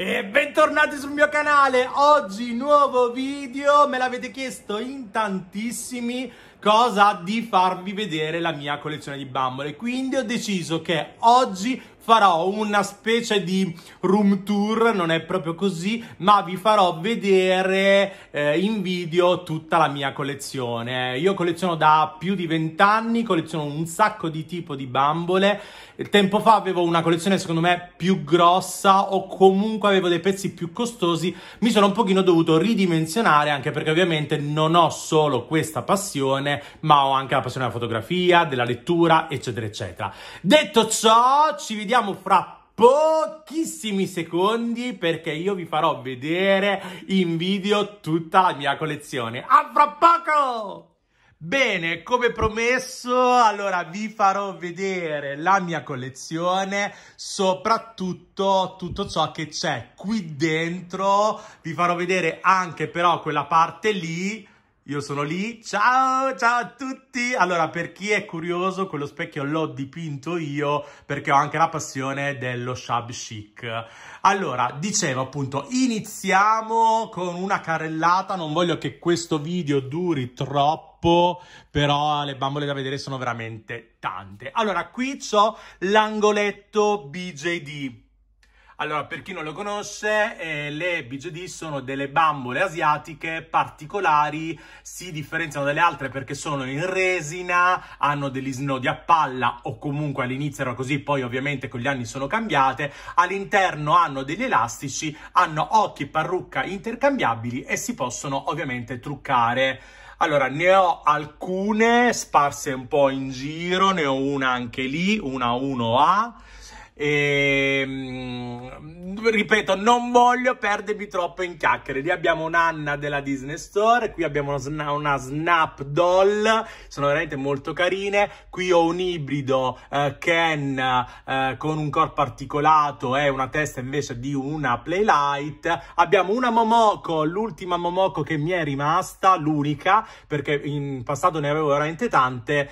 E bentornati sul mio canale, oggi nuovo video, me l'avete chiesto in tantissimi cosa di farvi vedere la mia collezione di bambole. Quindi ho deciso che oggi farò una specie di room tour, non è proprio così, ma vi farò vedere eh, in video tutta la mia collezione. Io colleziono da più di vent'anni, colleziono un sacco di tipo di bambole. Tempo fa avevo una collezione secondo me più grossa o comunque avevo dei pezzi più costosi, mi sono un pochino dovuto ridimensionare anche perché ovviamente non ho solo questa passione donne, ma ho anche la passione della fotografia, della lettura, eccetera, eccetera. Detto ciò, ci vediamo fra pochissimi secondi perché io vi farò vedere in video tutta la mia collezione. A fra poco! Bene, come promesso, allora vi farò vedere la mia collezione, soprattutto tutto ciò che c'è qui dentro. Vi farò vedere anche però quella parte lì io sono lì, ciao, ciao a tutti! Allora, per chi è curioso, quello specchio l'ho dipinto io perché ho anche la passione dello shab chic. Allora, dicevo appunto, iniziamo con una carrellata, non voglio che questo video duri troppo però le bambole da vedere sono veramente tante. Allora, qui ho l'angoletto BJD allora, per chi non lo conosce, eh, le BJD sono delle bambole asiatiche particolari, si differenziano dalle altre perché sono in resina, hanno degli snodi a palla o comunque all'inizio era così, poi ovviamente con gli anni sono cambiate, all'interno hanno degli elastici, hanno occhi e parrucca intercambiabili e si possono ovviamente truccare. Allora, ne ho alcune sparse un po' in giro, ne ho una anche lì, una 1A, e, ehm, ripeto, non voglio perdermi troppo in chiacchiere. Lì abbiamo un'Anna della Disney Store, qui abbiamo una, una Snap Doll, sono veramente molto carine. Qui ho un ibrido eh, Ken eh, con un corpo articolato e una testa invece di una Playlight. Abbiamo una Momoko, l'ultima Momoko che mi è rimasta, l'unica, perché in passato ne avevo veramente tante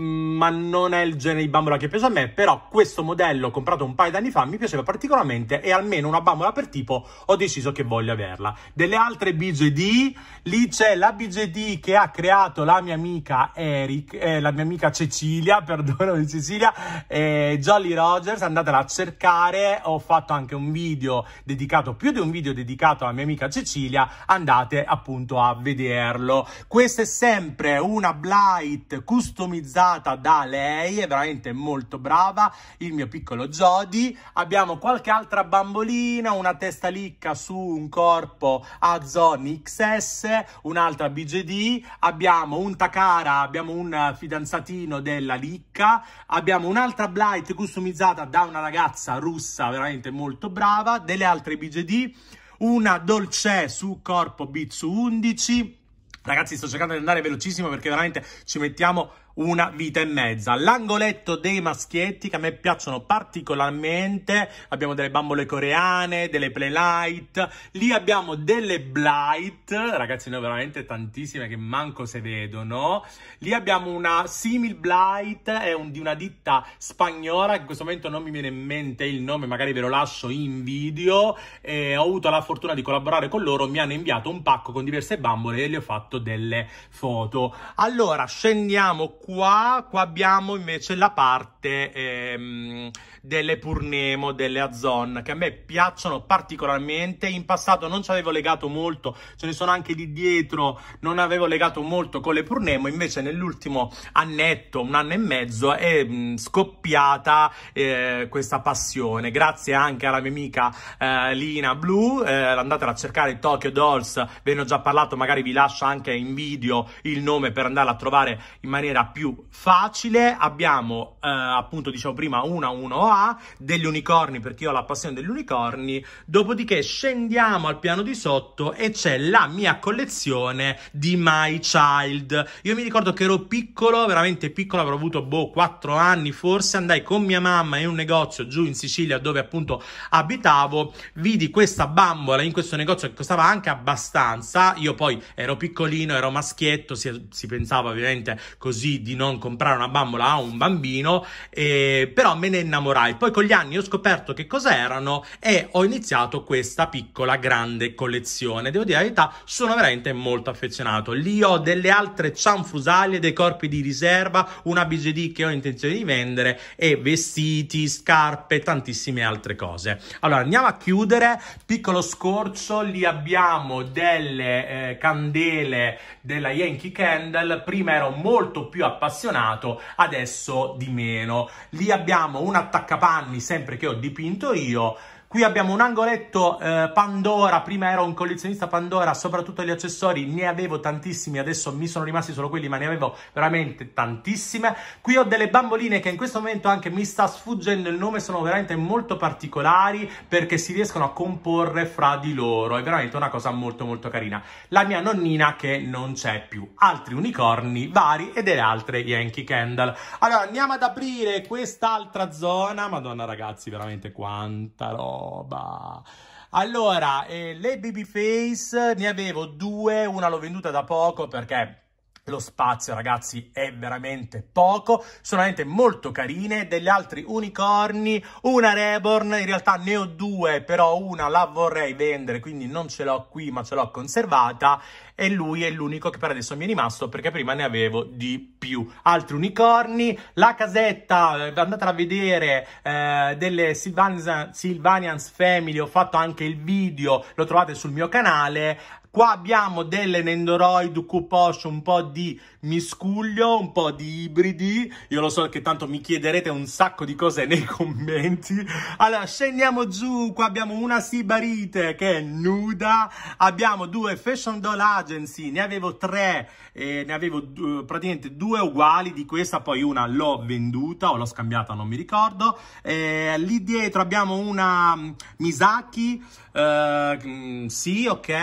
Mm, ma non è il genere di bambola che piace a me, però questo modello comprato un paio di anni fa mi piaceva particolarmente e almeno una bambola per tipo ho deciso che voglio averla. Delle altre BGD, lì c'è la BGD che ha creato la mia amica Eric, eh, la mia amica Cecilia, perdonami Cecilia, eh, Jolly Rogers, andatela a cercare, ho fatto anche un video dedicato, più di un video dedicato alla mia amica Cecilia, andate appunto a vederlo. Questa è sempre una Blight customizzata realizzata da lei, è veramente molto brava, il mio piccolo Jody. Abbiamo qualche altra bambolina, una testa licca su un corpo Axon XS, un'altra BGD, abbiamo un Takara, abbiamo un fidanzatino della licca, abbiamo un'altra Blight customizzata da una ragazza russa veramente molto brava, delle altre BGD, una Dolce su corpo Bitsu 11, Ragazzi, sto cercando di andare velocissimo perché veramente ci mettiamo una vita e mezza. L'angoletto dei maschietti che a me piacciono particolarmente, abbiamo delle bambole coreane, delle playlight, lì abbiamo delle blight, ragazzi ne ho veramente tantissime che manco se vedono, lì abbiamo una simil blight, è un, di una ditta spagnola, in questo momento non mi viene in mente il nome, magari ve lo lascio in video, eh, ho avuto la fortuna di collaborare con loro, mi hanno inviato un pacco con diverse bambole e gli ho fatto delle foto. Allora, scendiamo qua, qua abbiamo invece la parte ehm, delle Purnemo, delle Azon, che a me piacciono particolarmente. In passato non ci avevo legato molto, ce ne sono anche di dietro, non avevo legato molto con le Purnemo, invece nell'ultimo annetto, un anno e mezzo, è mm, scoppiata eh, questa passione. Grazie anche alla mia amica eh, Lina Blu, eh, andatela a cercare Tokyo Dolls, ve ne ho già parlato, magari vi lascio anche in video il nome per andarla a trovare in maniera più facile. Abbiamo eh, appunto, dicevo prima, una 1A qua, degli unicorni perché io ho la passione degli unicorni, dopodiché scendiamo al piano di sotto e c'è la mia collezione di My Child. Io mi ricordo che ero piccolo, veramente piccolo, avrò avuto boh 4 anni forse, andai con mia mamma in un negozio giù in Sicilia dove appunto abitavo, vidi questa bambola in questo negozio che costava anche abbastanza, io poi ero piccolino, ero maschietto, si, si pensava ovviamente così di non comprare una bambola a un bambino, eh, però me ne innamorai Spotify. Poi con gli anni ho scoperto che cosa erano e ho iniziato questa piccola grande collezione. Devo dire la verità, sono veramente molto affezionato. Lì ho delle altre cianfrusaglie, dei corpi di riserva, una BGD che ho intenzione di vendere e vestiti, scarpe, tantissime altre cose. Allora andiamo a chiudere, piccolo scorcio, lì abbiamo delle eh, candele della Yankee Candle, prima ero molto più appassionato, adesso di meno. Lì abbiamo un attaccamento capanni sempre che ho dipinto io Qui abbiamo un angoletto eh, Pandora, prima ero un collezionista Pandora, soprattutto gli accessori, ne avevo tantissimi, adesso mi sono rimasti solo quelli, ma ne avevo veramente tantissime. Qui ho delle bamboline che in questo momento anche mi sta sfuggendo il nome, sono veramente molto particolari perché si riescono a comporre fra di loro, è veramente una cosa molto molto carina. La mia nonnina che non c'è più, altri unicorni vari e delle altre Yankee Candle. Allora andiamo ad aprire quest'altra zona, madonna ragazzi, veramente quanta roba roba. Allora, eh, le babyface ne avevo due, una l'ho venduta da poco perché lo spazio, ragazzi, è veramente poco. Sono veramente molto carine. Degli altri unicorni, una Reborn. In realtà ne ho due, però una la vorrei vendere, quindi non ce l'ho qui, ma ce l'ho conservata. E lui è l'unico che per adesso mi è rimasto, perché prima ne avevo di più. Altri unicorni, la casetta, eh, andatela a vedere, eh, delle Sylvanians, Sylvanians Family. Ho fatto anche il video, lo trovate sul mio canale. Qua abbiamo delle Nendoroid, Q-Posh, un po' di miscuglio, un po' di ibridi. Io lo so che tanto mi chiederete un sacco di cose nei commenti. Allora, scendiamo giù. Qua abbiamo una Sibarite che è nuda. Abbiamo due Fashion Doll Agency. Ne avevo tre. Eh, ne avevo due, praticamente due uguali di questa. Poi una l'ho venduta o l'ho scambiata, non mi ricordo. Eh, lì dietro abbiamo una mm, Misaki. Eh, mm, sì, ok.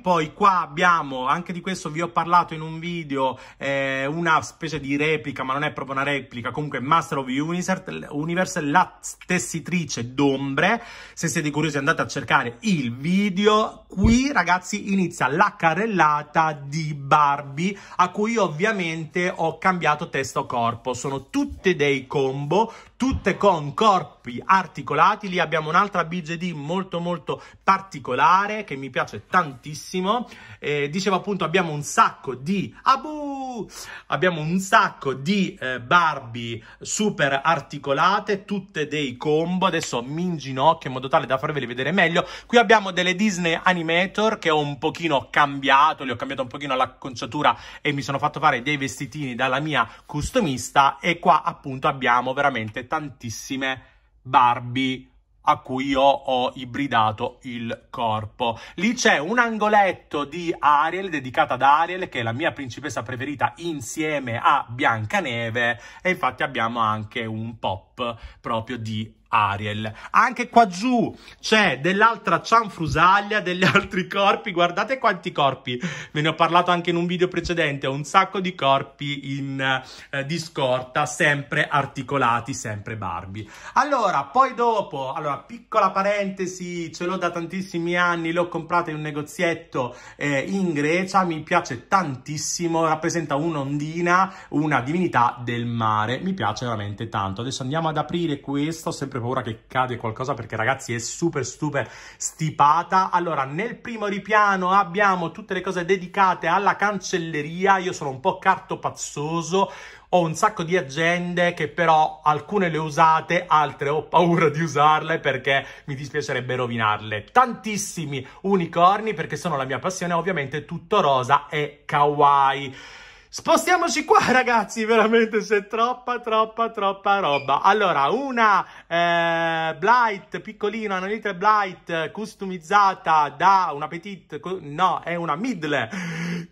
Poi qua abbiamo, anche di questo vi ho parlato in un video... Eh, è eh, una specie di replica, ma non è proprio una replica, comunque Master of Universe, Universe la tessitrice d'ombre. Se siete curiosi andate a cercare il video. Qui ragazzi inizia la carrellata di Barbie, a cui ovviamente ho cambiato testo corpo. Sono tutte dei combo, tutte con corpi articolati. Lì abbiamo un'altra BJD molto molto particolare che mi piace tantissimo. Eh, dicevo appunto abbiamo un sacco di abu, abbiamo un sacco di eh, Barbie super articolate, tutte dei combo. Adesso mi inginocchio in modo tale da farveli vedere meglio. Qui abbiamo delle Disney Animator che ho un pochino cambiato, le ho cambiato un pochino l'acconciatura e mi sono fatto fare dei vestitini dalla mia customista e qua appunto abbiamo veramente tantissime Barbie a cui io ho ibridato il corpo. Lì c'è un angoletto di Ariel, dedicato ad Ariel, che è la mia principessa preferita insieme a Biancaneve, e infatti abbiamo anche un pop proprio di Ariel. Anche qua giù c'è dell'altra cianfrusaglia, degli altri corpi. Guardate quanti corpi. Ve ne ho parlato anche in un video precedente. Un sacco di corpi in, eh, di scorta, sempre articolati, sempre Barbie. Allora, poi dopo, allora, piccola parentesi, ce l'ho da tantissimi anni, l'ho comprata in un negozietto eh, in Grecia, mi piace tantissimo, rappresenta un'ondina, una divinità del mare, mi piace veramente tanto. Adesso andiamo ad aprire questo, sempre paura che cade qualcosa perché ragazzi è super super stipata. Allora nel primo ripiano abbiamo tutte le cose dedicate alla cancelleria, io sono un po' cartopazzoso, ho un sacco di agende che però alcune le ho usate, altre ho paura di usarle perché mi dispiacerebbe rovinarle. Tantissimi unicorni perché sono la mia passione, ovviamente tutto rosa e kawaii. Spostiamoci qua ragazzi, veramente c'è troppa troppa troppa roba. Allora, una eh, Blight piccolina, una Little Blight customizzata da una Petite, no, è una Middle,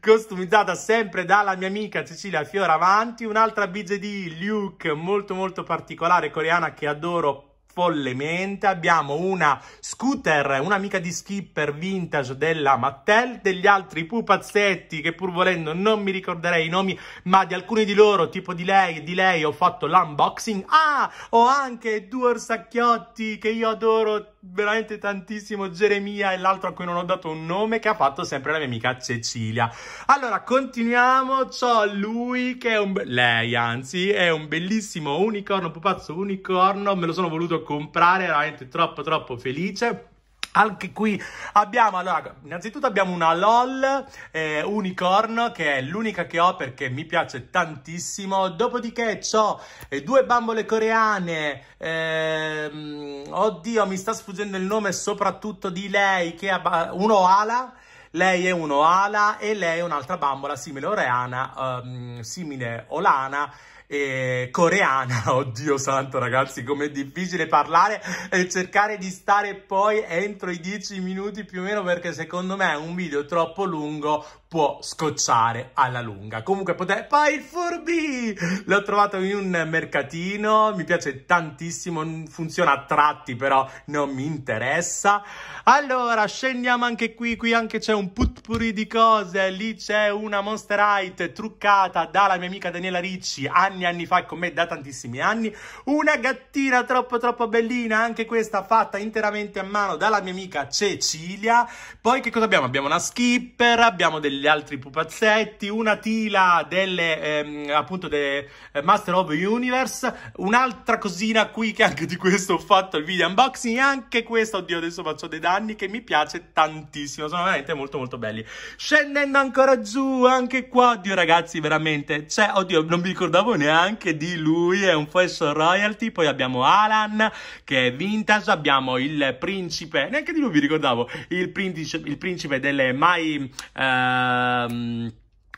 customizzata sempre dalla mia amica Cecilia Fioravanti. Un'altra BGD Luke molto molto particolare coreana che adoro follemente. Abbiamo una scooter, un'amica di skipper vintage della Mattel, degli altri pupazzetti che pur volendo non mi ricorderei i nomi, ma di alcuni di loro, tipo di lei, di lei ho fatto l'unboxing. Ah, ho anche due orsacchiotti che io adoro veramente tantissimo Geremia e l'altro a cui non ho dato un nome che ha fatto sempre la mia amica Cecilia. Allora, continuiamo. C'ho lui che è un... lei, anzi, è un bellissimo unicorno, pupazzo unicorno. Me lo sono voluto comprare, veramente troppo troppo felice anche qui abbiamo, allora, innanzitutto abbiamo una LOL eh, Unicorn, che è l'unica che ho perché mi piace tantissimo. Dopodiché ho eh, due bambole coreane, eh, oddio, mi sta sfuggendo il nome soprattutto di lei, che è uno Ala, lei è uno Ala e lei è un'altra bambola simile Oreana, um, simile Olana, eh, coreana, oddio santo ragazzi com'è difficile parlare e cercare di stare poi entro i 10 minuti più o meno perché secondo me è un video troppo lungo può scocciare alla lunga. Comunque potete... Poi il Furby! L'ho trovato in un mercatino, mi piace tantissimo, funziona a tratti però non mi interessa. Allora, scendiamo anche qui, qui anche c'è un putpuri di cose, lì c'è una Monsterite truccata dalla mia amica Daniela Ricci, anni anni fa, con me da tantissimi anni. Una gattina troppo troppo bellina, anche questa fatta interamente a mano dalla mia amica Cecilia. Poi che cosa abbiamo? Abbiamo una skipper, abbiamo delle degli altri pupazzetti, una tila delle, ehm, appunto, delle eh, Master of Universe, un'altra cosina qui che anche di questo ho fatto il video unboxing e anche questo, oddio, adesso faccio dei danni che mi piace tantissimo, sono veramente molto molto belli. Scendendo ancora giù, anche qua, oddio ragazzi, veramente, cioè, oddio, non mi ricordavo neanche di lui, è un Fresh Royalty, poi abbiamo Alan, che è vintage, abbiamo il principe, neanche di lui vi ricordavo, il principe, il principe delle mai... Uh, um,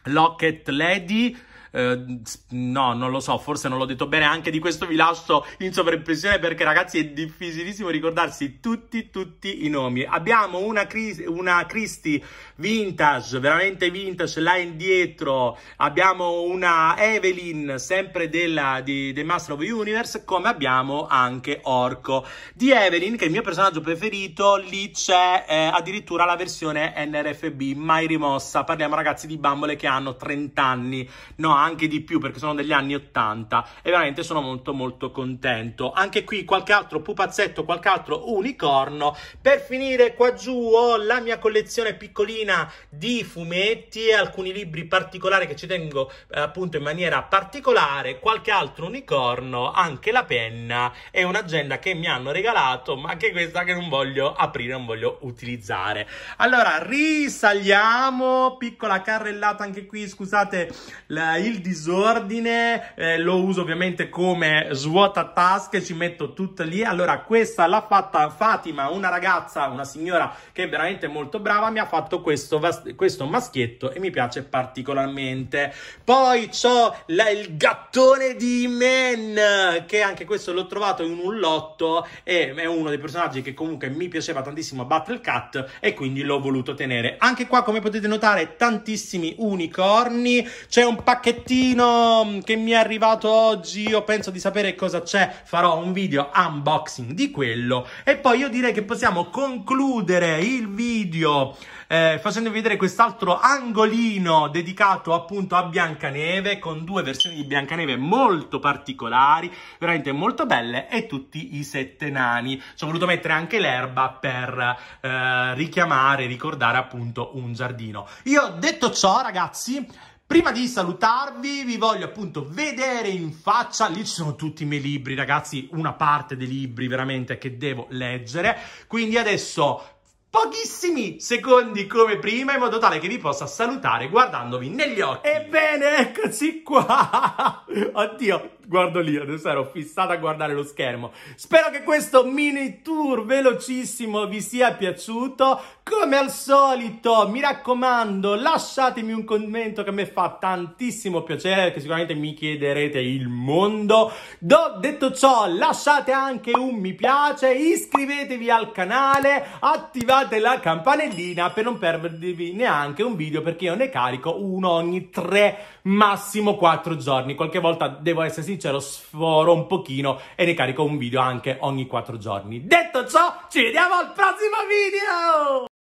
Locket Lady eh, no, non lo so, forse non l'ho detto bene, anche di questo vi lascio in sovraimpressione perché ragazzi è difficilissimo ricordarsi tutti, tutti i nomi. Abbiamo una, Chris, una Christie vintage, veramente vintage, là indietro, abbiamo una Evelyn, sempre della, di, The Master of Universe, come abbiamo anche Orco. Di Evelyn, che è il mio personaggio preferito, lì c'è eh, addirittura la versione NRFB, mai rimossa. Parliamo ragazzi di bambole che hanno 30 anni, no anche di più perché sono degli anni 80 e veramente sono molto molto contento. Anche qui qualche altro pupazzetto, qualche altro unicorno. Per finire qua giù ho oh, la mia collezione piccolina di fumetti e alcuni libri particolari che ci tengo eh, appunto in maniera particolare, qualche altro unicorno, anche la penna e un'agenda che mi hanno regalato, ma anche questa che non voglio aprire, non voglio utilizzare. Allora, risaliamo, piccola carrellata anche qui, scusate la, il il disordine, eh, lo uso ovviamente come svuota tasche, ci metto tutto lì. Allora, questa l'ha fatta Fatima, una ragazza, una signora che è veramente molto brava, mi ha fatto questo, questo maschietto e mi piace particolarmente. Poi ho il gattone di Men, che anche questo l'ho trovato in un lotto e è uno dei personaggi che comunque mi piaceva tantissimo a Battle Cat e quindi l'ho voluto tenere. Anche qua, come potete notare, tantissimi unicorni, c'è un pacchetto pacchettino mm, che mi è arrivato oggi. Io penso di sapere cosa c'è. Farò un video unboxing di quello. E poi io direi che possiamo concludere il video eh, facendovi vedere quest'altro angolino dedicato appunto a Biancaneve con due versioni di Biancaneve molto particolari, veramente molto belle e tutti i sette nani. Ci ho voluto mettere anche l'erba per eh, richiamare, ricordare appunto un giardino. Io detto ciò ragazzi Prima di salutarvi vi voglio appunto vedere in faccia, lì ci sono tutti i miei libri ragazzi, una parte dei libri veramente che devo leggere, quindi adesso pochissimi secondi come prima in modo tale che vi possa salutare guardandovi negli occhi. Ebbene, eccoci qua! Oddio, guardo lì, adesso ero fissata a guardare lo schermo. Spero che questo mini tour velocissimo vi sia piaciuto. Come al solito, mi raccomando, lasciatemi un commento che mi fa tantissimo piacere, che sicuramente mi chiederete il mondo. Do, detto ciò, lasciate anche un mi piace, iscrivetevi al canale, attivate la campanellina per non perdervi neanche un video, perché io ne carico uno ogni tre, massimo quattro giorni. Qualche volta, devo essere sincero, sincero sforo un pochino e ne carico un video anche ogni 4 giorni. Detto ciò, ci vediamo al prossimo video!